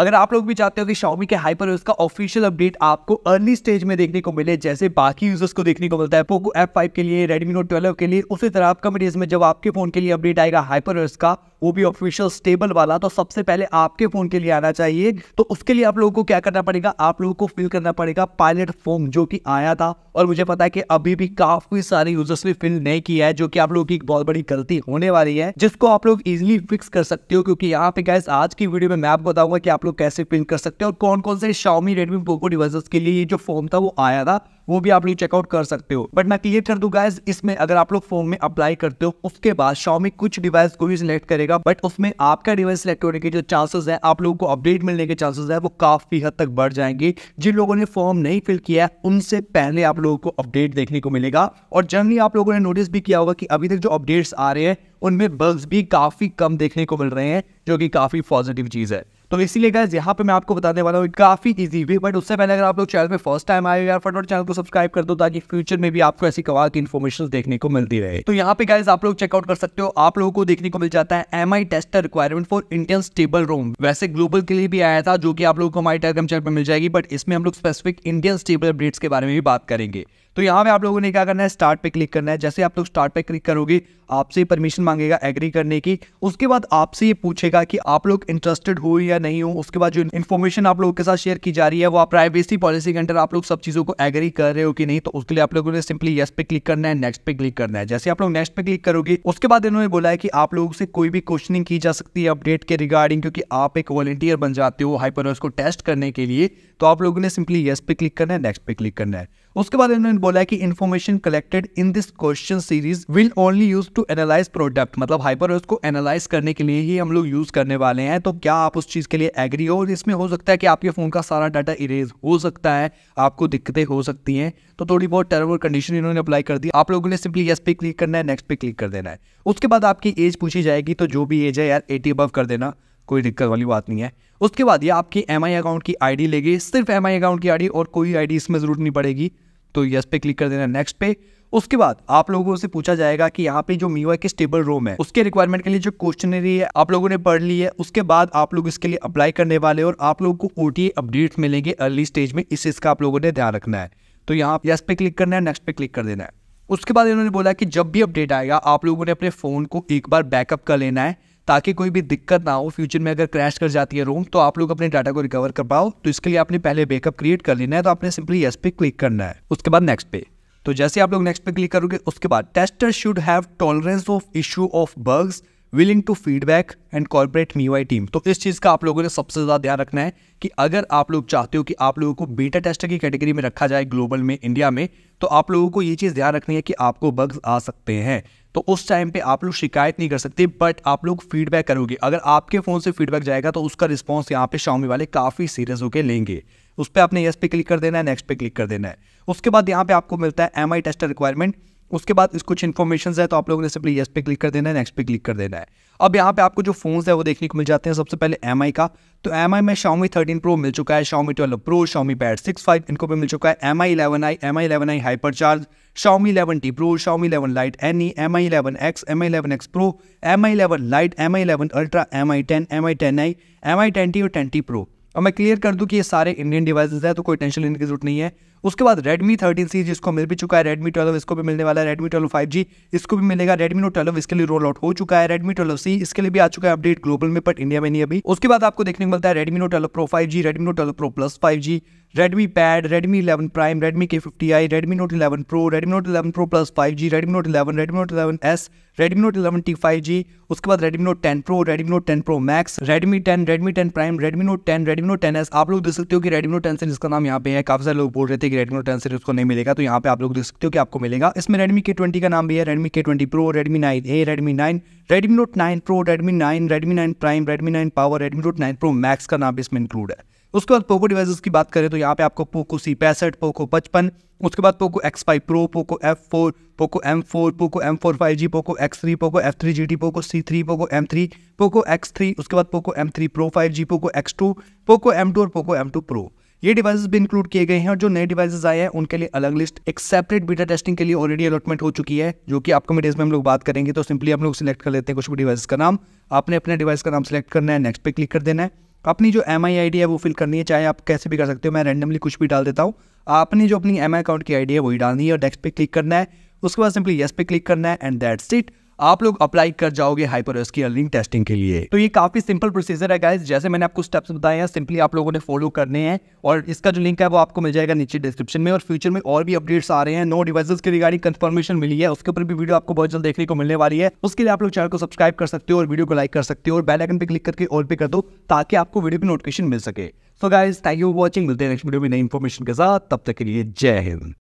अगर आप लोग भी चाहते हो कि Xiaomi के हाइपर का ऑफिशियल अपडेट आपको अर्ली स्टेज में देखने को मिले जैसे बाकी यूजर्स को देखने को मिलता है पोको F5 के लिए Redmi Note 12 के लिए उसी तरह आपका डेज में जब आपके फोन के लिए अपडेट आएगा हाइपर का वो भी ऑफिशियल स्टेबल वाला तो सबसे पहले आपके फ़ोन के लिए आना चाहिए तो उसके लिए आप लोगों को क्या करना पड़ेगा आप लोगों को फिल करना पड़ेगा पायलट फॉर्म जो कि आया था और मुझे पता है कि अभी भी काफ़ी सारे यूजर्स ने फिल नहीं किया है जो कि आप लोगों की बहुत बड़ी गलती होने वाली है जिसको आप लोग इजिली फिक्स कर सकते हो क्योंकि यहाँ पे गैस आज की वीडियो में मैं आपको बताऊंगा कि आप लोग कैसे फिल कर सकते हो और कौन कौन से शाउमी रेडमी पोको डिवाइस के लिए जो फॉर्म था वो आया था वो भी आप लोग चेकआउट कर सकते हो बट मैं क्लियर कर दूंगा गाइज इसमें अगर आप लोग फोन में अप्लाई करते हो उसके बाद शॉमी कुछ डिवाइस को भी सिलेक्ट करेगा बट उसमें आपका डिवाइस सिलेक्ट होने के जो चांसेस है आप लोगों को अपडेट मिलने के चांसेस है वो काफी हद तक बढ़ जाएंगे जिन लोगों ने फॉर्म नहीं फिल किया है उनसे पहले आप लोगों को अपडेट देखने को मिलेगा और जनरली आप लोगों ने नोटिस भी किया होगा कि अभी तक जो अपडेट्स आ रहे हैं उनमें बग्स भी काफी कम देखने को मिल रहे हैं जो कि काफी पॉजिटिव चीज है तो इसीलिए गैस यहाँ पे मैं आपको बताने वाला हूँ काफ़ी इजी वे बट उससे पहले अगर आप लोग चैनल में फर्स्ट टाइम आए यार फटोट चैनल को सब्सक्राइब कर दो ताकि फ्यूचर में भी आपको ऐसी कवाल की इन्फॉर्मेशन देखने को मिलती रहे तो यहाँ पे गाइज आप लोग चेकआउट कर सकते हो आप लोगों को देखने को मिल जाता है M I tester requirement for Indian stable ROM वैसे ग्लोबल के लिए भी आया था जो कि आप लोगों को हमारे टेलीग्राम चैनल पर मिल जाएगी बट इसमें हम लोग स्पेसिफिक इंडियन स्टेबल ब्रेड्स के बारे में भी बात करेंगे तो यहाँ पे आप लोगों ने क्या करना है स्टार्ट पे क्लिक करना है जैसे आप लोग स्टार्ट पे क्लिक करोगे आपसे परमिशन मांगेगा एग्री करने की उसके बाद आपसे ये पूछेगा कि आप लोग इंटरेस्टेड हो या नहीं हूँ उसके बाद जो इन्फॉर्मेशन आप लोगों के साथ शेयर की जा रही है वो आप प्राइवेसी पॉलिसी के अंडर आप लोग सब चीज़ों को एग्री कर रहे हो कि नहीं तो उसके लिए आप लोगों ने सिंपली यस पे क्लिक करना है नेक्स्ट पे क्लिक करना है जैसे आप लोग नेक्स्ट पे क्लिक करोगे उसके बाद इन्होंने बोला है कि आप लोगों से कोई भी क्वेश्चनिंग की जा सकती है अपडेट के रिगार्डिंग क्योंकि आप एक वॉलेंटियर बन जाते हो हाइपर को टेस्ट करने के लिए तो आप लोगों ने सिंपली यस पे क्लिक करना है नेक्स्ट पे क्लिक करना है उसके बाद इन्होंने बोला कि information collected in this question series will only use to analyse product मतलब हाइपर को एनालाइज करने के लिए ही हम लोग यूज करने वाले हैं तो क्या आप उस चीज के लिए एग्री हो और इसमें हो सकता है कि आपके फोन का सारा डाटा इरेज हो सकता है आपको दिक्कतें हो सकती हैं तो थोड़ी बहुत टर्म और कंडीशन इन्होंने अप्लाई कर दी आप लोगों ने सिंपली यस पे क्लिक करना है नेक्स्ट पे क्लिक कर देना है उसके बाद आपकी एज पूछी जाएगी तो जो भी एज है यार एटी अबव कर देना कोई दिक्कत वाली बात नहीं है उसके बाद ये आपकी एम अकाउंट की आईडी लेगी सिर्फ एम अकाउंट की आईडी और कोई आईडी इसमें ज़रूरत नहीं पड़ेगी तो यस पे क्लिक कर देना नेक्स्ट पे उसके बाद आप लोगों से पूछा जाएगा कि यहाँ पे जो मीवा के स्टेबल रोम है उसके रिक्वायरमेंट के लिए जो क्वेश्चन है आप लोगों ने पढ़ ली है उसके बाद आप लोग इसके लिए अप्लाई करने वाले और आप लोगों को ओ अपडेट्स मिलेंगे अर्ली स्टेज में इस चीज़ का आप लोगों ने ध्यान रखना है तो यहाँ यस पे क्लिक करना है नेक्स्ट पे क्लिक कर देना है उसके बाद इन्होंने बोला कि जब भी अपडेट आएगा आप लोगों ने अपने फ़ोन को एक बार बैकअप कर लेना है ताकि कोई भी दिक्कत ना हो फ्यूचर में अगर क्रैश कर जाती है रोम तो आप लोग अपने डाटा को रिकवर कर पाओ तो इसके लिए आपने पहले बैकअप क्रिएट कर लेना है तो आपने सिंपली यस पे क्लिक करना है उसके बाद नेक्स्ट पे तो जैसे आप लोग नेक्स्ट पे क्लिक करोगे उसके बाद tester should have tolerance of issue of bugs willing to feedback and corporate Mi Y team तो इस चीज़ का आप लोगों ने सबसे ज़्यादा ध्यान रखना है कि अगर आप लोग चाहते हो कि आप लोगों को बीटा टेस्टर की कैटेगरी में रखा जाए ग्लोबल में इंडिया में तो आप लोगों को ये चीज़ ध्यान रखनी है कि आपको बग्स आ सकते हैं तो उस टाइम पे आप लोग शिकायत नहीं कर सकते बट आप लोग फीडबैक करोगे अगर आपके फ़ोन से फीडबैक जाएगा तो उसका रिस्पॉन्स यहाँ पे शॉमी वाले काफ़ी सीरियस होकर लेंगे उस पर आपने यस पे क्लिक कर देना है नेक्स्ट पे क्लिक कर देना है उसके बाद यहाँ पे आपको मिलता है एम आई टेस्टर रिक्वायरमेंट उसके बाद इस कुछ इन्फॉर्मेशन है तो आप लोगों ने सिंपली येस पे क्लिक कर देना है नेक्स्ट पे क्लिक कर देना है अब यहाँ पे आपको जो फोन है वो देखने को मिल जाते हैं सबसे पहले एम का तो एम में शॉमी थर्टीन प्रो मिल चुका है Xiaomi twelve pro Xiaomi pad six five इनको भी मिल चुका है M I eleven I M I eleven I hyper charge Xiaomi eleven T pro Xiaomi eleven lite N E M I eleven X M I eleven X pro M I eleven lite M I eleven ultra M I ten M I ten I M I ten T और ten T pro और मैं clear कर दूँ कि ये सारे Indian devices है तो कोई टेंशन लेने की जरूरत नहीं है उसके बाद रेडमी थर्टीन सी जिसको मिल भी चुका है रेडमी ट्वेल्व इसको भी मिलने वाला है रेडमी ट्वेल्व फाइव जी इसको भी मिलेगा रेडमी नोट ट्वेल्व इसके लिए रोल आउट हो चुका है रेडमी ट्वेल्व सी इसके लिए भी आ चुका है अपडेट ग्लोबल में बट इंडिया में नहीं अभी उसके बाद आपको देखने को मिलता है Redmi note twelve pro five G Redmi note twelve pro plus five G Redmi pad Redmi eleven prime Redmi K fifty I Redmi note eleven pro Redmi note eleven pro plus five G Redmi note eleven Redmi note eleven S Redmi note eleven T five G उसके बाद Redmi note ten pro Redmi note ten pro max Redmi ten Redmi ten prime Redmi note ten Redmi note ten S आप लोग देख सकते हो कि Redmi note ten से जिसका नाम यहाँ पे है काफी सारे लोग बोल रहे थे कि रेडमी नोट टेन सीरीज उसको नहीं मिलेगा तो यहाँ पे आप लोग देख सकते हो कि आपको मिलेगा इसमें रेडमी के ट्वेंटी का नाम भी है Redmi K twenty pro Redmi nine A Redmi nine Redmi note nine pro Redmi nine Redmi nine prime Redmi nine power Redmi note nine pro max का नाम भी इसमें इंक्लूड है उसके बाद पोको डिवाइस की बात करें तो यहाँ पे आपको पोको सी पैंसठ पोको पचपन उसके बाद Poco X five pro Poco F four Poco M four Poco M four five G Poco X three Poco F three G T Poco C three Poco M three Poco X three उसके बाद Poco M three pro five G Poco X two Poco M two और Poco M two pro ये devices भी include किए गए हैं और जो नए डिवाइसेस आए हैं उनके लिए अलग लिस्ट एक सेपरेट बीटा टेस्टिंग के लिए ऑलरेडी अलॉटमेंट हो चुकी है जो कि आपको डेज में हम लोग बात करेंगे तो सिंपली हम लोग सिलेक्ट कर लेते हैं कुछ भी डिवाइस का नाम आपने अपने डिवाइस का नाम सेलेक्ट करना है नेक्स्ट पे क्लिक कर देना है अपनी जो एम आई है वो फिल करनी है चाहे आप कैसे भी कर सकते हो मैं रैंडमली कुछ भी डाल देता हूँ आपने जो अपनी एम अकाउंट की आई है वही डालनी है और नेक्स्ट पे क्लिक करना है उसके बाद सिंपली येस पे क्लिक करना है एंड दैट्स इट आप लोग अप्लाई कर जाओगे हाइपर एसक्यूएल लिंक टेस्टिंग के लिए तो ये काफी सिंपल प्रोसीजर है गाइज जैसे मैंने आपको स्टेप्स बताए हैं सिंपली आप लोगों ने फॉलो करने हैं और इसका जो लिंक है वो आपको मिल जाएगा नीचे डिस्क्रिप्शन में और फ्यूचर में और भी अपडेट्स आ रहे हैं नो डिवाइस के रिगार्डिंग कंफर्मेशन मिली है उसके ऊपर भी वीडियो आपको बहुत जल्द देखने को मिलने वाली है उसके लिए आप लोग चैनल को सब्सक्राइब कर सकते हो और वीडियो को लाइक कर सकते हो और बेलाइकन पर क्लिक करके ऑल पे कर दो ताकि आपको वीडियो की नोटिफिकेशन मिल सके so guys thank you watching मिलते हैं नेक्स्ट वीडियो में नई इन्फॉर्मेशन के साथ तब तक के लिए जय हिंद